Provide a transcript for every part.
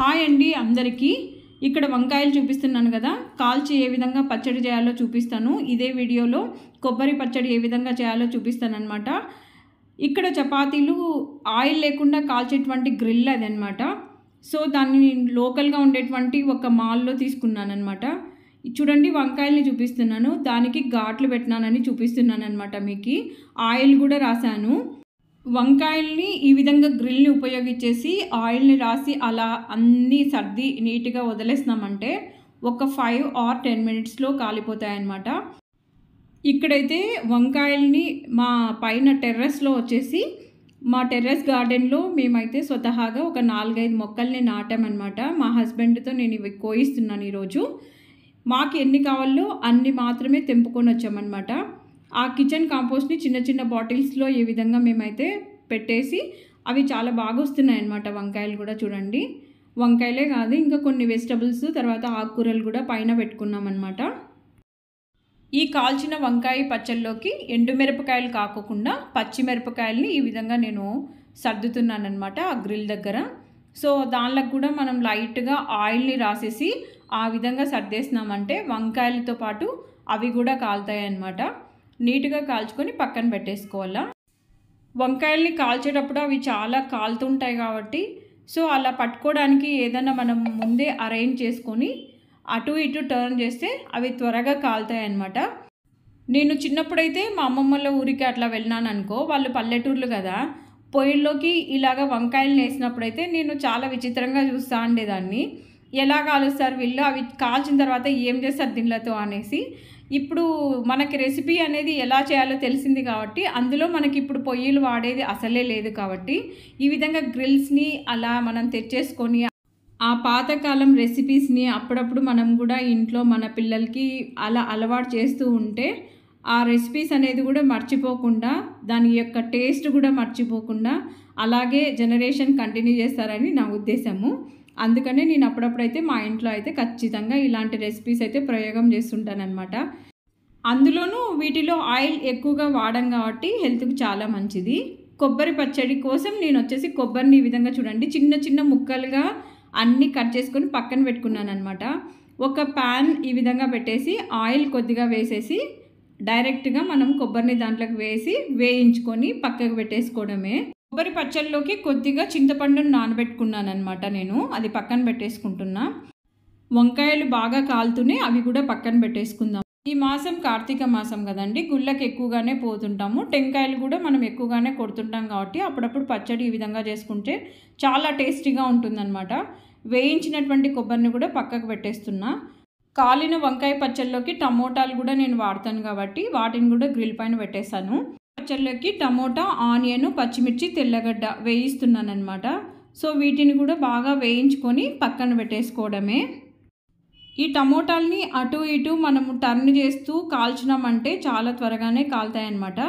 hi అండి అందరికీ ఇక్కడ వంకాయలు చూపిస్తున్నాను కదా కాల్చి ఏ విధంగా పచ్చడి చేయాలో చూపిస్తాను ఇదే వీడియోలో కొబ్బరి పచ్చడి ఏ విధంగా చేయాలో చూపిస్తాను అనమాట ఇక్కడ చపాతీలు ఆయిల్ లేకుండా కాల్చేటువంటి గ్రిల్ అది అనమాట సో దాన్ని లోకల్గా ఉండేటువంటి ఒక మాల్లో తీసుకున్నాను అనమాట చూడండి వంకాయల్ని చూపిస్తున్నాను దానికి ఘాట్లు పెట్టినానని చూపిస్తున్నాను అనమాట మీకు ఆయిల్ కూడా రాశాను వంకాయల్ని ఈ విధంగా గ్రిల్ని ఉపయోగించేసి ఆయిల్ని రాసి అలా అన్నీ సర్ది నీట్గా వదిలేసినామంటే ఒక ఫైవ్ ఆర్ టెన్ మినిట్స్లో కాలిపోతాయన్నమాట ఇక్కడైతే వంకాయల్ని మా పైన టెర్రస్లో వచ్చేసి మా టెర్రస్ గార్డెన్లో మేమైతే స్వతహాగా ఒక నాలుగైదు మొక్కల్ని నాటామన్నమాట మా హస్బెండ్తో నేను ఇవి కోయిస్తున్నాను ఈరోజు మాకు ఎన్ని కావాలో అన్ని మాత్రమే తెంపుకొని వచ్చామన్నమాట ఆ కిచెన్ కాంపోస్ట్ని చిన్న చిన్న బాటిల్స్లో ఏ విధంగా మేమైతే పెట్టేసి అవి చాలా బాగా వస్తున్నాయి అనమాట వంకాయలు కూడా చూడండి వంకాయలే కాదు ఇంకా కొన్ని వెజిటబుల్స్ తర్వాత ఆకుకూరలు కూడా పైన పెట్టుకున్నాం అనమాట ఈ కాల్చిన వంకాయ పచ్చళ్ళలోకి ఎండుమిరపకాయలు కాకోకుండా పచ్చిమిరపకాయల్ని ఈ విధంగా నేను సర్దుతున్నానమాట ఆ గ్రిల్ దగ్గర సో దానిలో కూడా మనం లైట్గా ఆయిల్ని రాసేసి ఆ విధంగా సర్దేసినామంటే వంకాయలతో పాటు అవి కూడా కాలుతాయి అన్నమాట నీట్గా కాల్చుకొని పక్కన పెట్టేసుకోవాలా వంకాయల్ని కాల్చేటప్పుడు అవి చాలా కాలుతుంటాయి కాబట్టి సో అలా పట్టుకోవడానికి ఏదైనా మనం ముందే అరేంజ్ చేసుకొని అటు ఇటు టర్న్ చేస్తే అవి త్వరగా కాలుతాయి అన్నమాట నేను చిన్నప్పుడైతే మా అమ్మమ్మల ఊరికి అట్లా వెళ్ళినాను అనుకో వాళ్ళు పల్లెటూర్లు కదా పొయ్యిల్లోకి ఇలాగ వంకాయలు వేసినప్పుడైతే నేను చాలా విచిత్రంగా చూస్తూ ఉండేదాన్ని ఎలా కాలుస్తారు వీళ్ళు అవి కాల్చిన తర్వాత ఏం చేస్తారు దీనిలతో అనేసి ఇప్పుడు మనకి రెసిపీ అనేది ఎలా చేయాలో తెలిసింది కాబట్టి అందులో మనకి ఇప్పుడు పొయ్యిలు వాడేది అసలే లేదు కాబట్టి ఈ విధంగా గ్రిల్స్ని అలా మనం తెచ్చేసుకొని ఆ పాతకాలం రెసిపీస్ని అప్పుడప్పుడు మనం కూడా ఇంట్లో మన పిల్లలకి అలా అలవాటు చేస్తూ ఉంటే ఆ రెసిపీస్ అనేది కూడా మర్చిపోకుండా దాని యొక్క టేస్ట్ కూడా మర్చిపోకుండా అలాగే జనరేషన్ కంటిన్యూ చేస్తారని నా ఉద్దేశము అందుకనే నేను అప్పుడప్పుడైతే మా ఇంట్లో అయితే ఖచ్చితంగా ఇలాంటి రెసిపీస్ అయితే ప్రయోగం చేస్తుంటానమాట అందులోనూ వీటిలో ఆయిల్ ఎక్కువగా వాడం కాబట్టి హెల్త్కి చాలా మంచిది కొబ్బరి పచ్చడి కోసం నేను వచ్చేసి కొబ్బరిని ఈ విధంగా చూడండి చిన్న చిన్న ముక్కలుగా అన్నీ కట్ చేసుకొని పక్కన పెట్టుకున్నాను అనమాట ఒక ప్యాన్ ఈ విధంగా పెట్టేసి ఆయిల్ కొద్దిగా వేసేసి డైరెక్ట్గా మనం కొబ్బరిని దాంట్లోకి వేసి వేయించుకొని పక్కకు పెట్టేసుకోవడమే కొబ్బరి పచ్చళ్ళలోకి కొద్దిగా చింతపండును నానబెట్టుకున్నాను అనమాట నేను అది పక్కన పెట్టేసుకుంటున్నా వంకాయలు బాగా కాలుతూనే అవి కూడా పక్కన పెట్టేసుకుందాం ఈ మాసం కార్తీక మాసం కదండి గుళ్ళకి ఎక్కువగానే పోతుంటాము టెంకాయలు కూడా మనం ఎక్కువగానే కొడుతుంటాం కాబట్టి అప్పుడప్పుడు పచ్చడి ఈ విధంగా చేసుకుంటే చాలా టేస్టీగా ఉంటుందన్నమాట వేయించినటువంటి కొబ్బరిని కూడా పక్కకు పెట్టేస్తున్నా కాలిన వంకాయ పచ్చళ్ళలోకి టమోటాలు కూడా నేను వాడతాను కాబట్టి వాటిని కూడా గ్రిల్ పైన పెట్టేశాను పచ్చళ్ళకి టమోటా ఆనియన్ పచ్చిమిర్చి తెల్లగడ్డ వేయిస్తున్నాను అనమాట సో వీటిని కూడా బాగా వేయించుకొని పక్కన పెట్టేసుకోవడమే ఈ టమోటాలని అటు ఇటు మనము టర్న్ చేస్తూ కాల్చినామంటే చాలా త్వరగానే కాలుతాయన్నమాట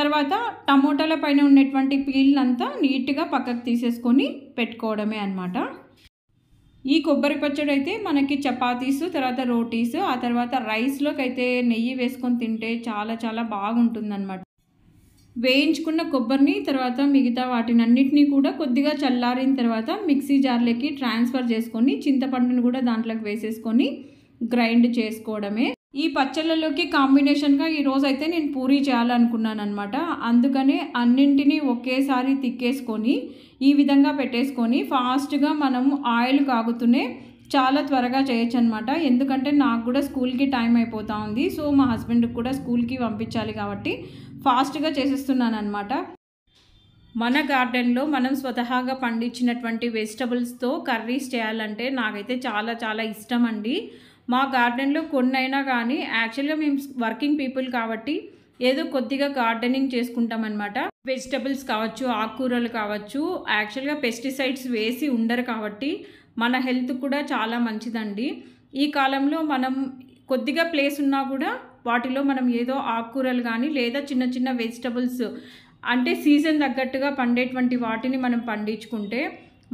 తర్వాత టమోటాల పైన ఉన్నటువంటి పీల్నంతా నీట్గా పక్కకు తీసేసుకొని పెట్టుకోవడమే అనమాట ఈ కొబ్బరి పచ్చడి అయితే మనకి చపాతీస్ తర్వాత రోటీస్ ఆ తర్వాత రైస్లోకి అయితే నెయ్యి వేసుకొని తింటే చాలా చాలా బాగుంటుందన్నమాట వేయించుకున్న కొబ్బరిని తర్వాత మిగతా వాటిని అన్నింటినీ కూడా కొద్దిగా చల్లారిన తర్వాత మిక్సీ జార్లోకి ట్రాన్స్ఫర్ చేసుకొని చింతపండుని కూడా దాంట్లోకి వేసేసుకొని గ్రైండ్ చేసుకోవడమే ఈ పచ్చళ్ళలోకి కాంబినేషన్గా ఈరోజు అయితే నేను పూరీ చేయాలనుకున్నాను అనమాట అందుకనే అన్నింటినీ ఒకేసారి తిక్కేసుకొని ఈ విధంగా పెట్టేసుకొని ఫాస్ట్గా మనం ఆయిల్ కాగుతూనే చాలా త్వరగా చేయొచ్చు అనమాట ఎందుకంటే నాకు కూడా స్కూల్కి టైం అయిపోతూ ఉంది సో మా హస్బెండ్కి కూడా స్కూల్కి పంపించాలి కాబట్టి ఫాస్ట్గా చేసేస్తున్నాను అనమాట మన గార్డెన్లో మనం స్వతహాగా పండించినటువంటి వెజిటబుల్స్తో కర్రీస్ చేయాలంటే నాకైతే చాలా చాలా ఇష్టం అండి మా గార్డెన్లో కొన్ని అయినా కానీ యాక్చువల్గా మేము వర్కింగ్ పీపుల్ కాబట్టి ఏదో కొద్దిగా గార్డెనింగ్ చేసుకుంటామన్నమాట వెజిటబుల్స్ కావచ్చు ఆకుకూరలు కావచ్చు యాక్చువల్గా పెస్టిసైడ్స్ వేసి ఉండరు కాబట్టి మన హెల్త్ కూడా చాలా మంచిదండి ఈ కాలంలో మనం కొద్దిగా ప్లేస్ ఉన్నా కూడా వాటిలో మనం ఏదో ఆకుకూరలు కానీ లేదా చిన్న చిన్న వెజిటబుల్స్ అంటే సీజన్ తగ్గట్టుగా పండేటువంటి వాటిని మనం పండించుకుంటే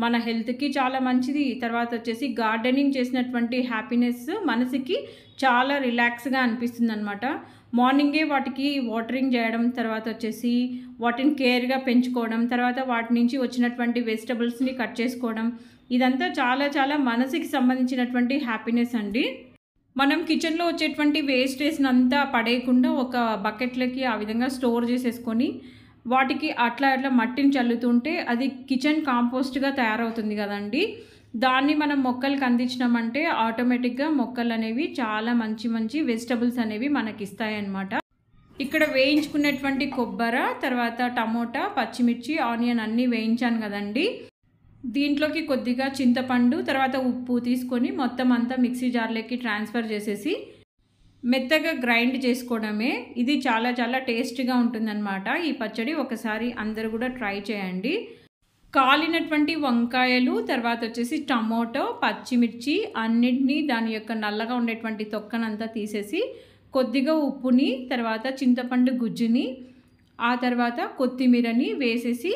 మన హెల్త్కి చాలా మంచిది తర్వాత వచ్చేసి గార్డెనింగ్ చేసినటువంటి హ్యాపీనెస్ మనసుకి చాలా రిలాక్స్గా అనిపిస్తుంది అనమాట మార్నింగే వాటికి వాటరింగ్ చేయడం తర్వాత వచ్చేసి వాటిని కేర్గా పెంచుకోవడం తర్వాత వాటి నుంచి వచ్చినటువంటి వెజిటబుల్స్ని కట్ చేసుకోవడం ఇదంతా చాలా చాలా మనసుకి సంబంధించినటువంటి హ్యాపీనెస్ అండి మనం కిచెన్లో వచ్చేటువంటి వేస్టేజ్ని అంతా పడేయకుండా ఒక బకెట్లకి ఆ విధంగా స్టోర్ చేసేసుకొని వాటికి అట్లా అట్లా మట్టిని చల్లుతుంటే అది కిచెన్ కాంపోస్ట్గా తయారవుతుంది కదండి దాన్ని మనం మొక్కలకి అందించినామంటే ఆటోమేటిక్గా మొక్కలు అనేవి చాలా మంచి మంచి వెజిటబుల్స్ అనేవి మనకి ఇస్తాయన్నమాట ఇక్కడ వేయించుకున్నటువంటి కొబ్బర తర్వాత టమోటా పచ్చిమిర్చి ఆనియన్ అన్నీ వేయించాను కదండీ దీంట్లోకి కొద్దిగా చింతపండు తర్వాత ఉప్పు తీసుకొని మొత్తం అంతా మిక్సీ జార్లోకి ట్రాన్స్ఫర్ చేసేసి మెత్తగా గ్రైండ్ చేసుకోవడమే ఇది చాలా చాలా టేస్టీగా ఉంటుందన్నమాట ఈ పచ్చడి ఒకసారి అందరు కూడా ట్రై చేయండి కాలినటువంటి వంకాయలు తర్వాత వచ్చేసి టమోటో పచ్చిమిర్చి అన్నిటినీ దాని యొక్క నల్లగా ఉండేటువంటి తొక్కనంతా తీసేసి కొద్దిగా ఉప్పుని తర్వాత చింతపండు గుజ్జుని ఆ తర్వాత కొత్తిమీరని వేసేసి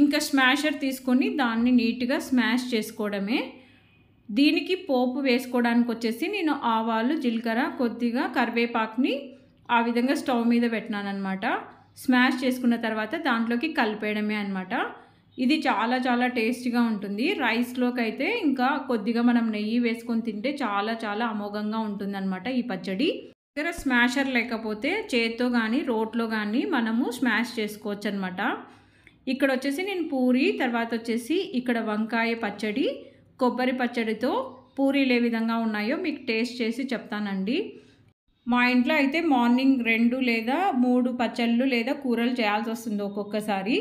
ఇంకా స్మాషర్ తీసుకొని దాన్ని నీట్గా స్మాష్ చేసుకోవడమే దీనికి పోపు వేసుకోవడానికి వచ్చేసి నేను ఆవాలు జీలకర్ర కొద్దిగా కరివేపాకుని ఆ విధంగా స్టవ్ మీద పెట్టినాను అనమాట స్మాష్ చేసుకున్న తర్వాత దాంట్లోకి కలిపేయడమే అనమాట ఇది చాలా చాలా టేస్టీగా ఉంటుంది రైస్లోకి అయితే ఇంకా కొద్దిగా మనం నెయ్యి వేసుకొని తింటే చాలా చాలా అమోఘంగా ఉంటుందన్నమాట ఈ పచ్చడి దగ్గర స్మాషర్ లేకపోతే చేత్తో కానీ రోట్లో కానీ మనము స్మాష్ చేసుకోవచ్చు అనమాట ఇక్కడ వచ్చేసి నేను పూరి తర్వాత వచ్చేసి ఇక్కడ వంకాయ పచ్చడి కొబ్బరి పచ్చడితో పూరీలు ఏ విధంగా ఉన్నాయో మీకు టేస్ట్ చేసి చెప్తానండి మా ఇంట్లో అయితే మార్నింగ్ రెండు లేదా మూడు పచ్చళ్ళు లేదా కూరలు చేయాల్సి వస్తుంది ఒక్కొక్కసారి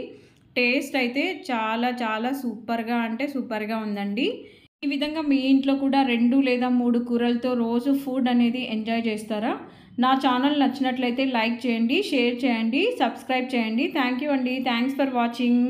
టేస్ట్ అయితే చాలా చాలా సూపర్గా అంటే సూపర్గా ఉందండి ఈ విధంగా మీ ఇంట్లో కూడా రెండు లేదా మూడు కూరలతో రోజు ఫుడ్ అనేది ఎంజాయ్ చేస్తారా నా ఛానల్ నచ్చినట్లయితే లైక్ చేయండి షేర్ చేయండి సబ్స్క్రైబ్ చేయండి థ్యాంక్ యూ అండి థ్యాంక్స్ ఫర్ వాచింగ్